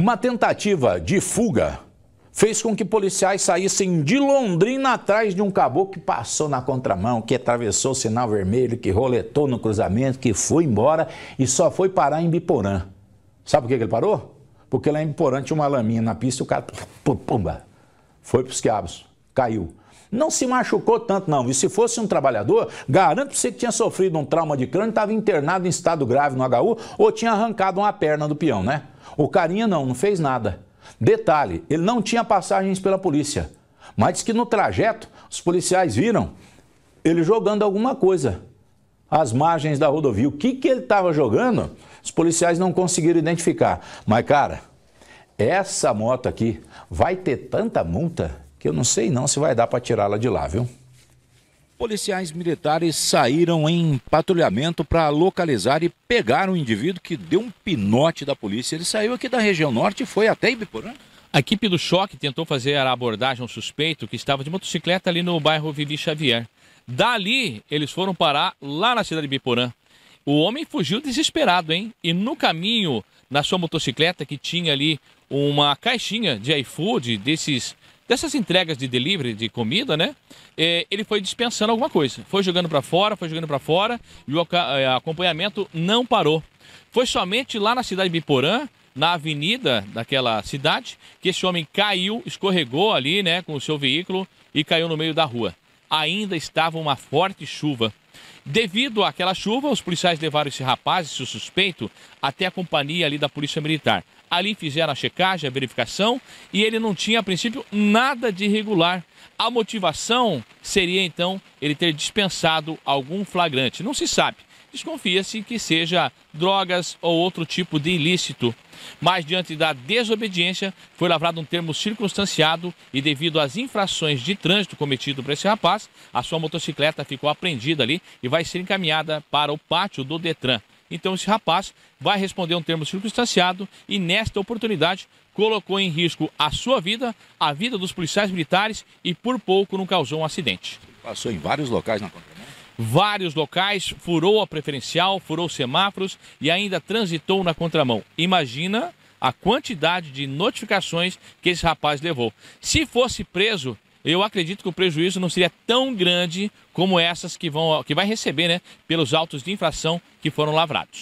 Uma tentativa de fuga fez com que policiais saíssem de Londrina atrás de um caboclo que passou na contramão, que atravessou o sinal vermelho, que roletou no cruzamento, que foi embora e só foi parar em Biporã. Sabe por que ele parou? Porque lá em Biporã tinha uma laminha na pista e o cara, pumba, foi para os quiabos, caiu não se machucou tanto, não. E se fosse um trabalhador, garanto para você que tinha sofrido um trauma de crânio, estava internado em estado grave no HU ou tinha arrancado uma perna do peão, né? O carinha não, não fez nada. Detalhe, ele não tinha passagens pela polícia. Mas diz que no trajeto, os policiais viram ele jogando alguma coisa às margens da rodovia. O que, que ele estava jogando, os policiais não conseguiram identificar. Mas, cara, essa moto aqui vai ter tanta multa que eu não sei não se vai dar para tirá-la de lá, viu? Policiais militares saíram em patrulhamento para localizar e pegar um indivíduo que deu um pinote da polícia. Ele saiu aqui da região norte e foi até Ibiporã. A equipe do choque tentou fazer a abordagem a um suspeito que estava de motocicleta ali no bairro Vivi Xavier. Dali, eles foram parar lá na cidade de Biporã. O homem fugiu desesperado, hein? E no caminho, na sua motocicleta, que tinha ali uma caixinha de iFood, desses dessas entregas de delivery de comida, né? É, ele foi dispensando alguma coisa. Foi jogando para fora, foi jogando para fora e o é, acompanhamento não parou. Foi somente lá na cidade de Biporã, na avenida daquela cidade, que esse homem caiu, escorregou ali, né, com o seu veículo e caiu no meio da rua. Ainda estava uma forte chuva. Devido àquela chuva, os policiais levaram esse rapaz, esse suspeito, até a companhia ali da Polícia Militar. Ali fizeram a checagem, a verificação e ele não tinha, a princípio, nada de irregular. A motivação seria então ele ter dispensado algum flagrante. Não se sabe desconfia-se que seja drogas ou outro tipo de ilícito. Mas, diante da desobediência, foi lavrado um termo circunstanciado e, devido às infrações de trânsito cometido por esse rapaz, a sua motocicleta ficou apreendida ali e vai ser encaminhada para o pátio do Detran. Então, esse rapaz vai responder um termo circunstanciado e, nesta oportunidade, colocou em risco a sua vida, a vida dos policiais militares e, por pouco, não causou um acidente. Passou em vários locais na contra vários locais, furou a preferencial, furou semáforos e ainda transitou na contramão. Imagina a quantidade de notificações que esse rapaz levou. Se fosse preso, eu acredito que o prejuízo não seria tão grande como essas que, vão, que vai receber né, pelos autos de infração que foram lavrados.